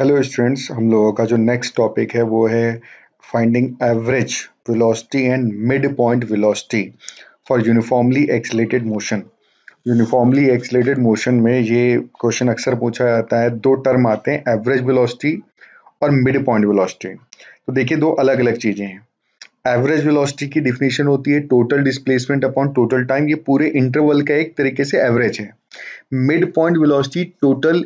hello students हम लोगों का जो नेक्स्ट टॉपिक है वो है finding average velocity and mid point velocity for uniformly accelerated motion uniformly accelerated motion में ये क्वेश्चन अक्सर पूछा जाता है दो टर्म आते हैं एवरेज वेलोसिटी और मिड पॉइंट वेलोसिटी तो देखिए दो अलग अलग चीज़ें हैं एवरेज वेलोसिटी की डिफिनीशन होती है total displacement upon total time ये पूरे इंटरवल का एक तरीके से एवरेज है mid point velocity total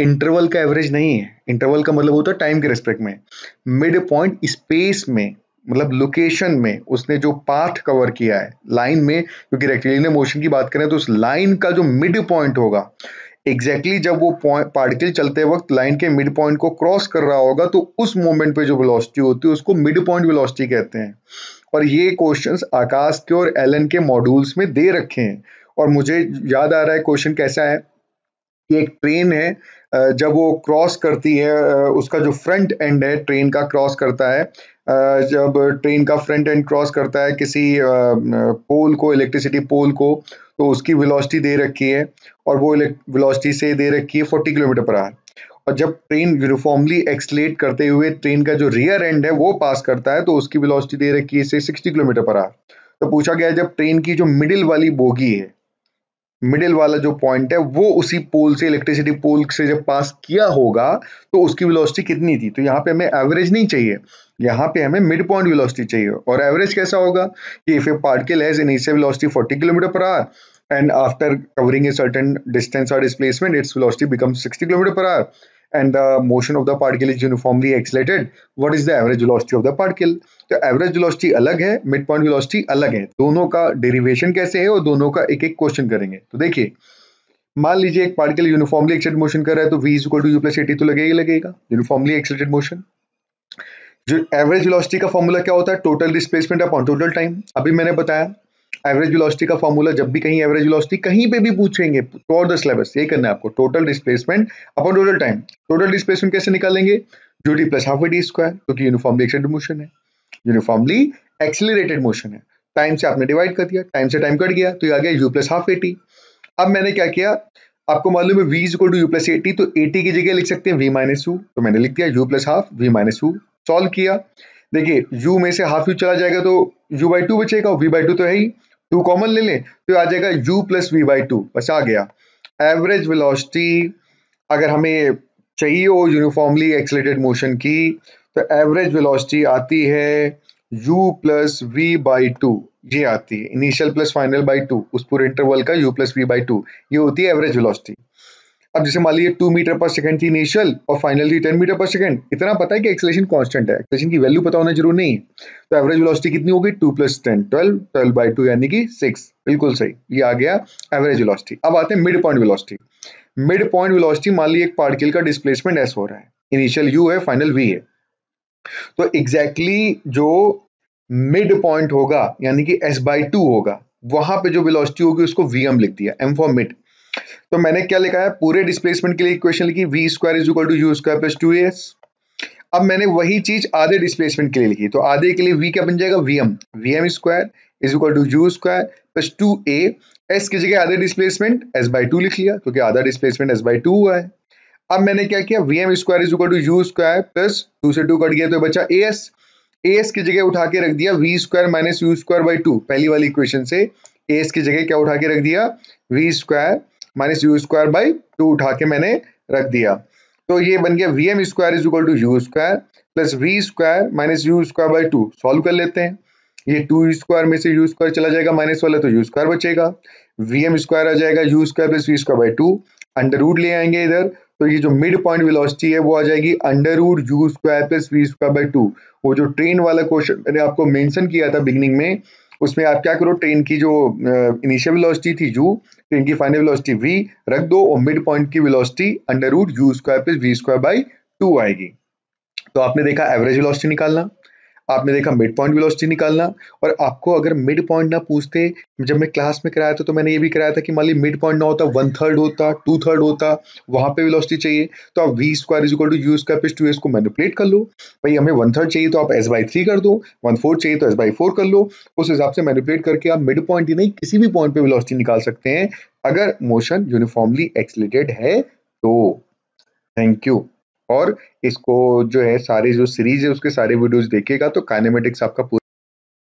interval का एवरेज नहीं है इंटरवल का मतलब होता है टाइम के रिस्पेक्ट में मिड पॉइंट स्पेस में मतलब लोकेशन में उसने जो पाथ कवर किया है लाइन में क्योंकि रेक्टिलिनियर मोशन की बात करें तो उस लाइन का जो मिड पॉइंट होगा एग्जैक्टली exactly जब वो पॉइंट पार्टिकल चलते वक्त लाइन के मिड पॉइंट को क्रॉस कर रहा होगा तो उस मोमेंट पे जो वेलोसिटी होती है उसको मिड पॉइंट वेलोसिटी कहते हैं और ये क्वेश्चंस आकाश के और एलन के मॉड्यूल्स में दे रखे हैं और मुझे याद आ रहा है क्वेश्चन कैसा है कि एक ट्रेन है जब वो क्रॉस करती है उसका जो फ्रंट एंड है ट्रेन का क्रॉस करता है जब ट्रेन का फ्रंट एंड क्रॉस करता है किसी पोल को इलेक्ट्रिसिटी पोल को तो उसकी वेलोसिटी दे रखी है और वो वेलोसिटी से दे रखी है फोर्टी किलोमीटर पर आर और जब ट्रेन यूनिफॉर्मली एक्सलेट करते हुए ट्रेन का जो रियर एंड है वो पास करता है तो उसकी वेलोसिटी दे रखी है इसे सिक्सटी किलोमीटर पर आर तो पूछा गया जब ट्रेन की जो मिडिल वाली बोगी है मिडिल वाला जो पॉइंट है वो उसी पोल से इलेक्ट्रिसिटी पोल से जब पास किया होगा तो उसकी वेलोसिटी कितनी थी तो यहाँ पे हमें एवरेज नहीं चाहिए यहाँ पे हमें मिड पॉइंट वेलोसिटी चाहिए और एवरेज कैसा होगा कि if a particle has initial velocity 40 kilometre per hour and after covering a certain distance और displacement its velocity become 60 kilometre per hour and the motion of the particle is uniformly accelerated what is the average velocity of the particle तो average velocity अलग है mid point velocity अलग है दोनों का derivation कैसे है और दोनों का एक एक question करेंगे तो देखिए मान लीजिए एक पार्टिकल यूनिफॉर्मली एक्सलेट मोशन कर रहा है तो v equal to u plus a t तो लगेगा लगेगा यूनिफॉर्मली एक्सलेटेड मोशन जो एवरेज वेलोसिटी का फॉर्मूला क्या होता है total displacement upon total time अभी मैंने बताया एवरेज वेलोसिटी का फॉर्मूला जब भी कहीं एवरेज वेलोसिटी कहीं पे भी पूछेंगे फॉर द सिलेबस ये करना है आपको total displacement upon total time total displacement कैसे निकालेंगे जो d plus half d square क्योंकि यूनिफॉर्मली एक्सेटेड मोशन है यूनिफॉर्मली एक्सिलेटेड मोशन है टाइम से आपने डिवाइड कर दिया टाइम से टाइम कट गया तो ये आ गया यू प्लस हाफ एटी अब मैंने क्या किया आपको मालूम है v equal to u plus a t तो एटी की जगह लिख सकते हैं वी माइनस यू तो मैंने लिख दिया u plus half v minus u solve किया देखिए यू में से हाफ यू चला जाएगा तो यू बाई टू बचेगा वी बाई टू तो है ही टू कॉमन ले लें तो आ जाएगा u plus v by two बस आ गया एवरेज वेलोसिटी अगर हमें चाहिए हो यूनिफॉर्मली एक्सलेटेड मोशन की तो एवरेज वेलोसिटी आती है u plus v by two ये आती है initial plus final by two उस पूरे इंटरवल का u plus v by two ये होती है एवरेज वेलोसिटी अब जैसे मान लीजिए टू मीटर पर सेकंड थी इनिशियल और थी टेन मीटर पर सेकंड इतना पता है कि एक्सलेशन कांस्टेंट है एक्सलेशन की वैल्यू पता होना जरूर नहीं तो एवरेज वेलोसिटी कितनी होगी two plus ten twelve twelve by two यानी कि सिक्स बिल्कुल सही ये आ गया एवरेज वेलोसिटी अब आते हैं mid point velocity mid point velocity मान लीजिए एक पार्टिकल का डिस्प्लेसमेंट एस हो रहा है इनिशियल यू है फाइनल वी है तो एग्जैक्टली exactly जो मिड पॉइंट होगा यानी कि एस बाई टू होगा वहां पे जो वेलोसिटी होगी उसको वी एम लिख दिया एम फॉर मिड तो मैंने क्या लिखा है पूरे डिस्प्लेसमेंट के लिए इक्वेशन लिखी v square is equal to u square plus two s अब मैंने वही चीज आधे डिस्प्लेसमेंट के लिए लिखी तो आधे के लिए वी क्या बन जाएगा v m v m square is equal to u square plus two a s की जगह आधे डिस्प्लेसमेंट एस बाई टू लिख लिया क्योंकि आधा डिस्प्लेसमेंट एस बाई टू हुआ है अब मैंने क्या किया v m square is equal to u square plus two से टू कट गया तो बच्चा ए एस ए एस की जगह उठा के रख दिया v square minus u square by two पहली वाली इक्वेशन से ए एस की जगह क्या उठा के रख दिया v square minus u square by two उठा के मैंने रख दिया तो ये बन गया v m square is equal to u square plus v square minus u square by two solve कर लेते हैं ये टू स्क्वायर में से यू स्क्वायर चला जाएगा माइनस वाला तो यू स्क्वायर बचेगा वी एम स्क्वायर आ जाएगा u square plus v square by two under root ले आएंगे इधर तो ये जो मिड पॉइंट वेलोसिटी है वो आ जाएगी under root u square plus v square by two वो जो ट्रेन वाला क्वेश्चन मैंने आपको मेंशन किया था बिगनिंग में उसमें आप क्या करो ट्रेन की जो इनिशियल वेलोसिटी थी यू तो इनकी फाइनल वेलोसिटी वी रख दो और मिड पॉइंट की velocity under root u square plus v square by two आएगी तो आपने देखा एवरेज वेलोसिटी निकालना आपने देखा मिड पॉइंट वेलोसिटी निकालना और आपको अगर मिड पॉइंट ना पूछते जब मैं क्लास में कराया था तो मैंने ये भी कराया था कि मान ली मिड पॉइंट ना होता वन थर्ड होता टू थर्ड होता वहां पे वेलोसिटी चाहिए तो आप v square is equal to u square plus two s को मैनिपुलेट कर लो भाई हमें वन थर्ड चाहिए तो आप एस बाई थ्री कर दो वन फोर्थ चाहिए तो एस बाई फोर कर लो उस हिसाब से मैनिपुलेट करके आप मिड पॉइंट ही नहीं किसी भी पॉइंट पे वेलोसिटी निकाल सकते हैं अगर मोशन यूनिफॉर्मली एक्सिलेटेड है तो थैंक यू और इसको जो है सारे जो सीरीज है उसके सारे वीडियोज देखेगा तो काइनेमेटिक्स आपका